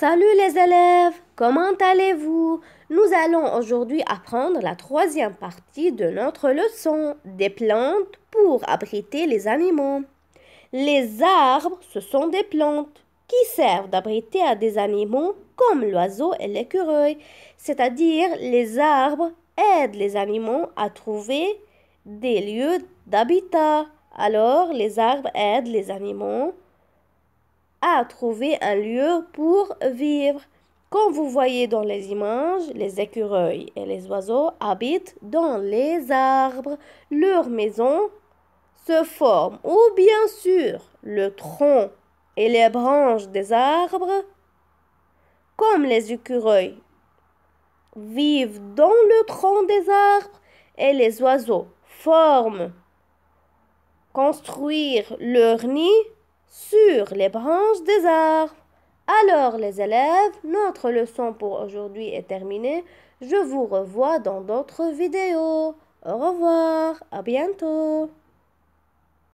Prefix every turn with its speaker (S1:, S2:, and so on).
S1: Salut les élèves, comment allez-vous Nous allons aujourd'hui apprendre la troisième partie de notre leçon des plantes pour abriter les animaux. Les arbres, ce sont des plantes qui servent d'abriter à des animaux comme l'oiseau et l'écureuil, c'est-à-dire les arbres aident les animaux à trouver des lieux d'habitat. Alors les arbres aident les animaux trouver un lieu pour vivre. Comme vous voyez dans les images, les écureuils et les oiseaux habitent dans les arbres. Leur maison se forme ou bien sûr le tronc et les branches des arbres. Comme les écureuils vivent dans le tronc des arbres et les oiseaux forment, construire leur nid sur les branches des arbres. Alors les élèves, notre leçon pour aujourd'hui est terminée. Je vous revois dans d'autres vidéos. Au revoir, à bientôt.